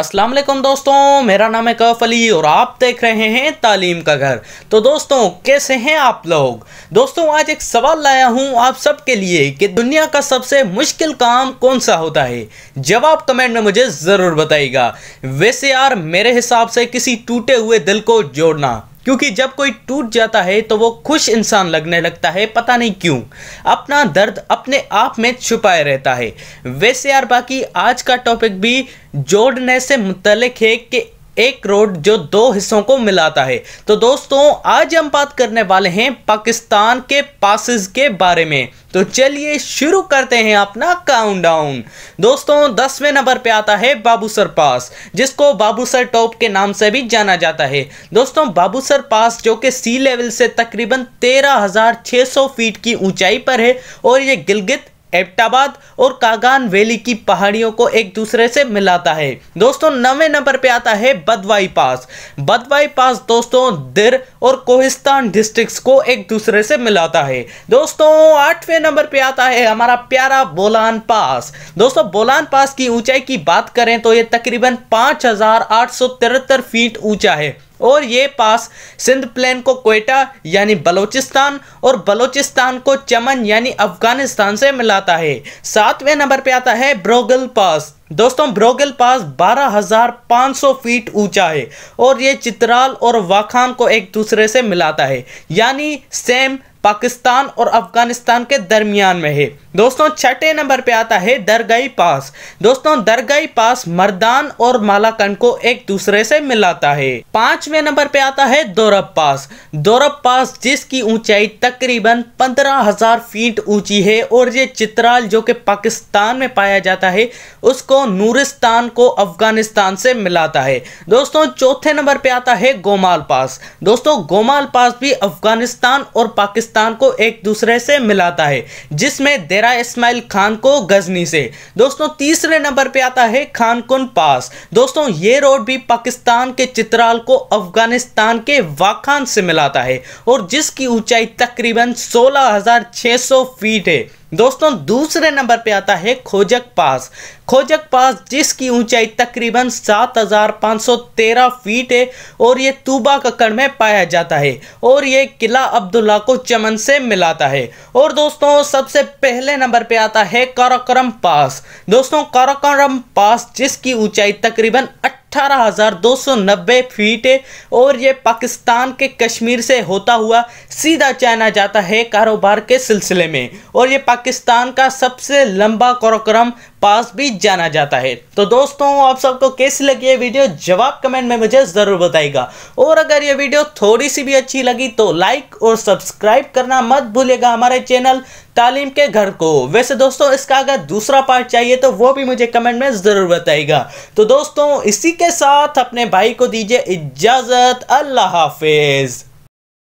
असलम दोस्तों मेरा नाम है कफ अली और आप देख रहे हैं तालीम का घर तो दोस्तों कैसे हैं आप लोग दोस्तों आज एक सवाल लाया हूं आप सबके लिए कि दुनिया का सबसे मुश्किल काम कौन सा होता है जवाब कमेंट में मुझे ज़रूर बताइएगा वैसे यार मेरे हिसाब से किसी टूटे हुए दिल को जोड़ना क्योंकि जब कोई टूट जाता है तो वो खुश इंसान लगने लगता है पता नहीं क्यों अपना दर्द अपने आप में छुपाए रहता है वैसे यार बाकी आज का टॉपिक भी जोड़ने से मुतलक है कि एक रोड जो दो हिस्सों को मिलाता है तो दोस्तों आज हम बात करने वाले हैं पाकिस्तान के पासिस के बारे में तो चलिए शुरू करते हैं अपना काउंटडाउन दोस्तों दसवें नंबर पे आता है बाबूसर पास जिसको बाबूसर टॉप के नाम से भी जाना जाता है दोस्तों बाबूसर पास जो कि सी लेवल से तकरीबन 13,600 फीट की ऊंचाई पर है और ये गिलगित एबटाबाद और कागान वैली की पहाड़ियों को एक दूसरे से मिलाता है दोस्तों नवे नंबर पे आता है बदवाई पास बदवाई पास दोस्तों दिर और कोहिस्तान डिस्ट्रिक्ट को एक दूसरे से मिलाता है दोस्तों आठवें नंबर पे आता है हमारा प्यारा बोलान पास दोस्तों बोलान पास की ऊंचाई की बात करें तो ये तकरीबन पाँच फीट ऊंचा है और ये पास सिंध प्लेन को कोयटा यानी बलूचिस्तान और बलूचिस्तान को चमन यानी अफगानिस्तान से मिलाता है सातवें नंबर पे आता है ब्रोगल पास दोस्तों ब्रोगल पास 12,500 फीट ऊंचा है और ये चित्राल और वाखान को एक दूसरे से मिलाता है यानी सेम पाकिस्तान और अफगानिस्तान के दरमियान में है दोस्तों छठे नंबर पे आता है दरगाई पास दोस्तों दरगाई पास मर्दान और मालाकंड को एक दूसरे से मिलाता है पांचवें नंबर पे आता है दौरब पास दौरब पास जिसकी ऊंचाई तकरीबन पंद्रह हजार फीट ऊंची है और ये चित्राल जो कि पाकिस्तान में पाया जाता है उसको नूरिस्तान को अफगानिस्तान से मिलाता है दोस्तों चौथे नंबर पे आता है गोमाल पास दोस्तों गोमाल पास भी अफगानिस्तान और पाकिस्तान पाकिस्तान को एक दूसरे से मिलाता है जिसमें देरा इस्माइल खान को गजनी से दोस्तों तीसरे नंबर पे आता है खानकुन पास दोस्तों ये रोड भी पाकिस्तान के चित्राल को अफगानिस्तान के वाखान से मिलाता है और जिसकी ऊंचाई तकरीबन सोलह फीट है दोस्तों दूसरे नंबर पे आता है खोजक पास खोजक पास जिसकी ऊंचाई तकरीबन 7,513 फीट है और ये तूबा ककड़ में पाया जाता है और ये किला अब्दुल्ला को चमन से मिलाता है और दोस्तों सबसे पहले नंबर पे आता है काराक्रम पास दोस्तों काराक्रम पास जिसकी ऊंचाई तकरीबन 18,290 फीट और ये पाकिस्तान के कश्मीर से होता हुआ सीधा चाइना जाता है कारोबार के सिलसिले में और ये पाकिस्तान का सबसे लंबा कार्यक्रम पास भी जाना जाता है तो दोस्तों आप सबको कैसी लगी ये वीडियो जवाब कमेंट में मुझे ज़रूर बताएगा और अगर ये वीडियो थोड़ी सी भी अच्छी लगी तो लाइक और सब्सक्राइब करना मत भूलेगा हमारे चैनल तालीम के घर को वैसे दोस्तों इसका अगर दूसरा पार्ट चाहिए तो वो भी मुझे कमेंट में ज़रूर बताएगा तो दोस्तों इसी के साथ अपने भाई को दीजिए इजाज़त अल्लाह हाफिज़